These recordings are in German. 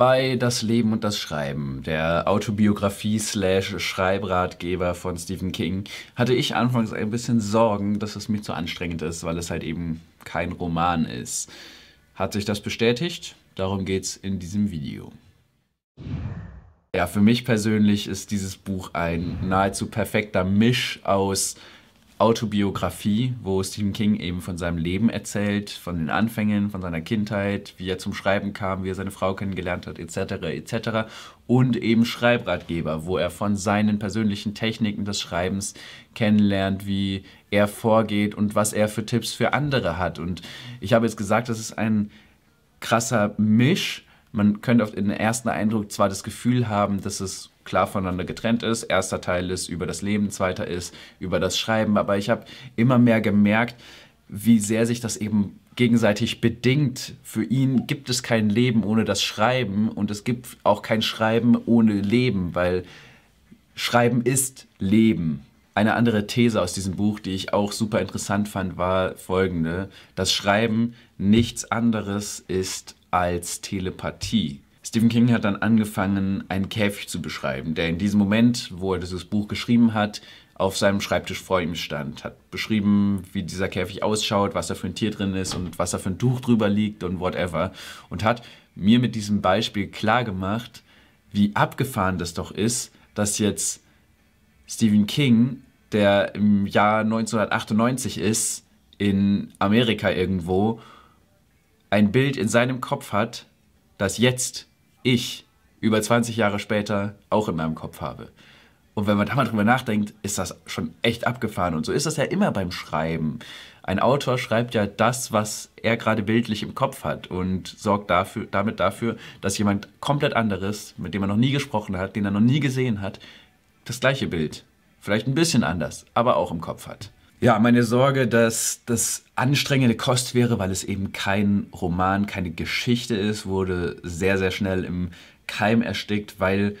bei Das Leben und das Schreiben, der Autobiografie slash Schreibratgeber von Stephen King, hatte ich anfangs ein bisschen Sorgen, dass es mir zu anstrengend ist, weil es halt eben kein Roman ist. Hat sich das bestätigt? Darum geht's in diesem Video. Ja, für mich persönlich ist dieses Buch ein nahezu perfekter Misch aus Autobiografie, wo Stephen King eben von seinem Leben erzählt, von den Anfängen, von seiner Kindheit, wie er zum Schreiben kam, wie er seine Frau kennengelernt hat, etc. etc. Und eben Schreibratgeber, wo er von seinen persönlichen Techniken des Schreibens kennenlernt, wie er vorgeht und was er für Tipps für andere hat. Und ich habe jetzt gesagt, das ist ein krasser Misch. Man könnte auf den ersten Eindruck zwar das Gefühl haben, dass es klar voneinander getrennt ist. Erster Teil ist über das Leben, zweiter ist über das Schreiben. Aber ich habe immer mehr gemerkt, wie sehr sich das eben gegenseitig bedingt. Für ihn gibt es kein Leben ohne das Schreiben und es gibt auch kein Schreiben ohne Leben, weil Schreiben ist Leben. Eine andere These aus diesem Buch, die ich auch super interessant fand, war folgende, dass Schreiben nichts anderes ist als Telepathie. Stephen King hat dann angefangen, einen Käfig zu beschreiben, der in diesem Moment, wo er dieses Buch geschrieben hat, auf seinem Schreibtisch vor ihm stand. Hat beschrieben, wie dieser Käfig ausschaut, was da für ein Tier drin ist und was da für ein Tuch drüber liegt und whatever. Und hat mir mit diesem Beispiel klargemacht, wie abgefahren das doch ist, dass jetzt Stephen King, der im Jahr 1998 ist, in Amerika irgendwo, ein Bild in seinem Kopf hat, das jetzt ich über 20 Jahre später auch in meinem Kopf habe. Und wenn man da mal drüber nachdenkt, ist das schon echt abgefahren. Und so ist das ja immer beim Schreiben. Ein Autor schreibt ja das, was er gerade bildlich im Kopf hat und sorgt dafür, damit dafür, dass jemand komplett anderes, mit dem er noch nie gesprochen hat, den er noch nie gesehen hat, das gleiche Bild, vielleicht ein bisschen anders, aber auch im Kopf hat. Ja, meine Sorge, dass das anstrengende Kost wäre, weil es eben kein Roman, keine Geschichte ist, wurde sehr, sehr schnell im Keim erstickt, weil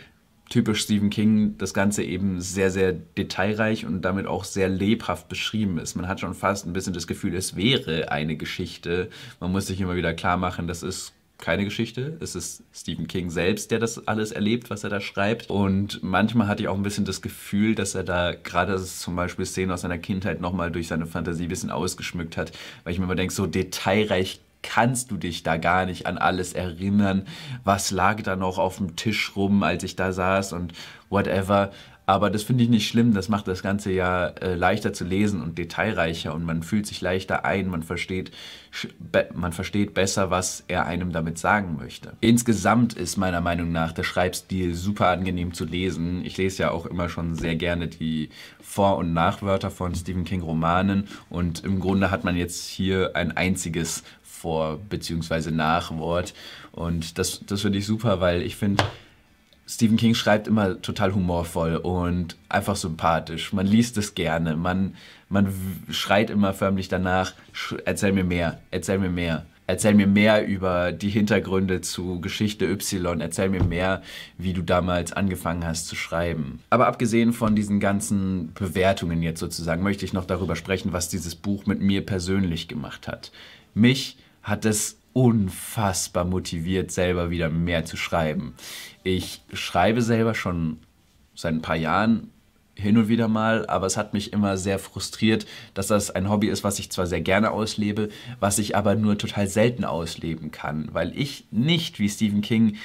typisch Stephen King das Ganze eben sehr, sehr detailreich und damit auch sehr lebhaft beschrieben ist. Man hat schon fast ein bisschen das Gefühl, es wäre eine Geschichte. Man muss sich immer wieder klar machen, das ist keine Geschichte. Es ist Stephen King selbst, der das alles erlebt, was er da schreibt. Und manchmal hatte ich auch ein bisschen das Gefühl, dass er da gerade zum Beispiel Szenen aus seiner Kindheit nochmal durch seine Fantasie ein bisschen ausgeschmückt hat, weil ich mir immer denke, so detailreich kannst du dich da gar nicht an alles erinnern, was lag da noch auf dem Tisch rum, als ich da saß und whatever. Aber das finde ich nicht schlimm, das macht das Ganze ja äh, leichter zu lesen und detailreicher und man fühlt sich leichter ein, man versteht, man versteht besser, was er einem damit sagen möchte. Insgesamt ist meiner Meinung nach der Schreibstil super angenehm zu lesen. Ich lese ja auch immer schon sehr gerne die Vor- und Nachwörter von Stephen King Romanen und im Grunde hat man jetzt hier ein einziges Vor- bzw. Nachwort und das, das finde ich super, weil ich finde, Stephen King schreibt immer total humorvoll und einfach sympathisch. Man liest es gerne. Man, man schreit immer förmlich danach, erzähl mir mehr, erzähl mir mehr. Erzähl mir mehr über die Hintergründe zu Geschichte Y. Erzähl mir mehr, wie du damals angefangen hast zu schreiben. Aber abgesehen von diesen ganzen Bewertungen jetzt sozusagen, möchte ich noch darüber sprechen, was dieses Buch mit mir persönlich gemacht hat. Mich hat es unfassbar motiviert, selber wieder mehr zu schreiben. Ich schreibe selber schon seit ein paar Jahren hin und wieder mal, aber es hat mich immer sehr frustriert, dass das ein Hobby ist, was ich zwar sehr gerne auslebe, was ich aber nur total selten ausleben kann, weil ich nicht wie Stephen King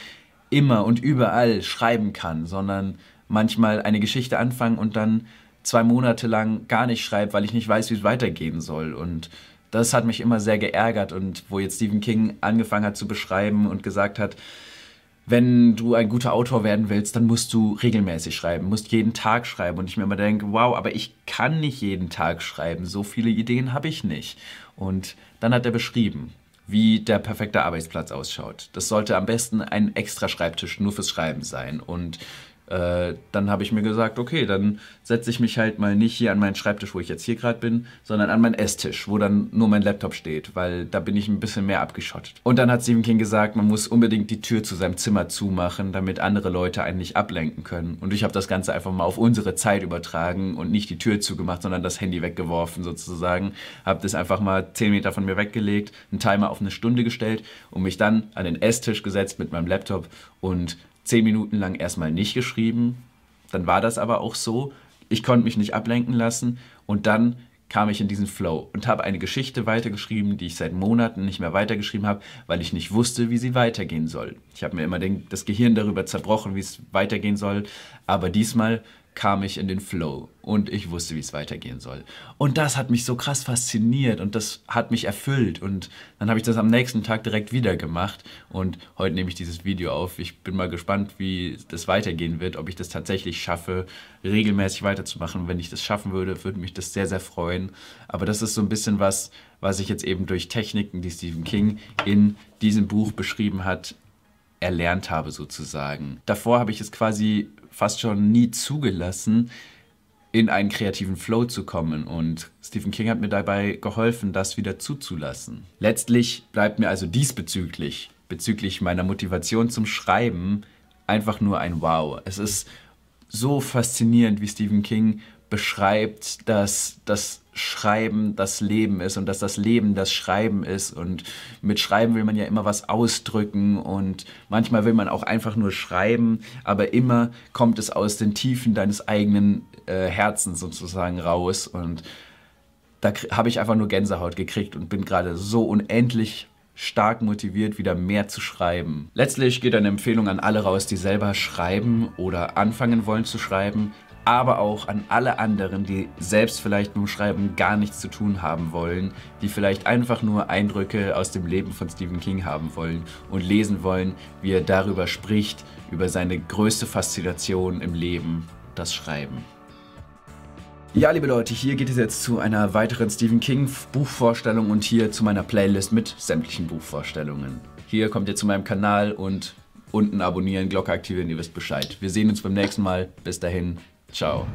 immer und überall schreiben kann, sondern manchmal eine Geschichte anfangen und dann zwei Monate lang gar nicht schreibe, weil ich nicht weiß, wie es weitergehen soll und das hat mich immer sehr geärgert und wo jetzt Stephen King angefangen hat zu beschreiben und gesagt hat, wenn du ein guter Autor werden willst, dann musst du regelmäßig schreiben, musst jeden Tag schreiben. Und ich mir immer denke, wow, aber ich kann nicht jeden Tag schreiben, so viele Ideen habe ich nicht. Und dann hat er beschrieben, wie der perfekte Arbeitsplatz ausschaut. Das sollte am besten ein extra Schreibtisch nur fürs Schreiben sein und äh, dann habe ich mir gesagt, okay, dann setze ich mich halt mal nicht hier an meinen Schreibtisch, wo ich jetzt hier gerade bin, sondern an meinen Esstisch, wo dann nur mein Laptop steht, weil da bin ich ein bisschen mehr abgeschottet. Und dann hat Stephen King gesagt, man muss unbedingt die Tür zu seinem Zimmer zumachen, damit andere Leute einen nicht ablenken können. Und ich habe das Ganze einfach mal auf unsere Zeit übertragen und nicht die Tür zugemacht, sondern das Handy weggeworfen sozusagen. Habe das einfach mal 10 Meter von mir weggelegt, einen Timer auf eine Stunde gestellt und mich dann an den Esstisch gesetzt mit meinem Laptop und zehn Minuten lang erstmal nicht geschrieben. Dann war das aber auch so. Ich konnte mich nicht ablenken lassen und dann kam ich in diesen Flow und habe eine Geschichte weitergeschrieben, die ich seit Monaten nicht mehr weitergeschrieben habe, weil ich nicht wusste, wie sie weitergehen soll. Ich habe mir immer den, das Gehirn darüber zerbrochen, wie es weitergehen soll, aber diesmal kam ich in den Flow und ich wusste, wie es weitergehen soll. Und das hat mich so krass fasziniert und das hat mich erfüllt und dann habe ich das am nächsten Tag direkt wieder gemacht und heute nehme ich dieses Video auf. Ich bin mal gespannt, wie das weitergehen wird, ob ich das tatsächlich schaffe, regelmäßig weiterzumachen. Wenn ich das schaffen würde, würde mich das sehr, sehr freuen. Aber das ist so ein bisschen was, was ich jetzt eben durch Techniken, die Stephen King in diesem Buch beschrieben hat, erlernt habe sozusagen. Davor habe ich es quasi fast schon nie zugelassen, in einen kreativen Flow zu kommen und Stephen King hat mir dabei geholfen, das wieder zuzulassen. Letztlich bleibt mir also diesbezüglich, bezüglich meiner Motivation zum Schreiben, einfach nur ein Wow. Es ist so faszinierend, wie Stephen King beschreibt, dass das Schreiben das Leben ist und dass das Leben das Schreiben ist. Und mit Schreiben will man ja immer was ausdrücken und manchmal will man auch einfach nur schreiben, aber immer kommt es aus den Tiefen deines eigenen äh, Herzens sozusagen raus. Und da habe ich einfach nur Gänsehaut gekriegt und bin gerade so unendlich stark motiviert, wieder mehr zu schreiben. Letztlich geht eine Empfehlung an alle raus, die selber schreiben oder anfangen wollen zu schreiben aber auch an alle anderen, die selbst vielleicht mit dem Schreiben gar nichts zu tun haben wollen, die vielleicht einfach nur Eindrücke aus dem Leben von Stephen King haben wollen und lesen wollen, wie er darüber spricht, über seine größte Faszination im Leben, das Schreiben. Ja, liebe Leute, hier geht es jetzt zu einer weiteren Stephen King Buchvorstellung und hier zu meiner Playlist mit sämtlichen Buchvorstellungen. Hier kommt ihr zu meinem Kanal und unten abonnieren, Glocke aktivieren, ihr wisst Bescheid. Wir sehen uns beim nächsten Mal. Bis dahin, Ciao.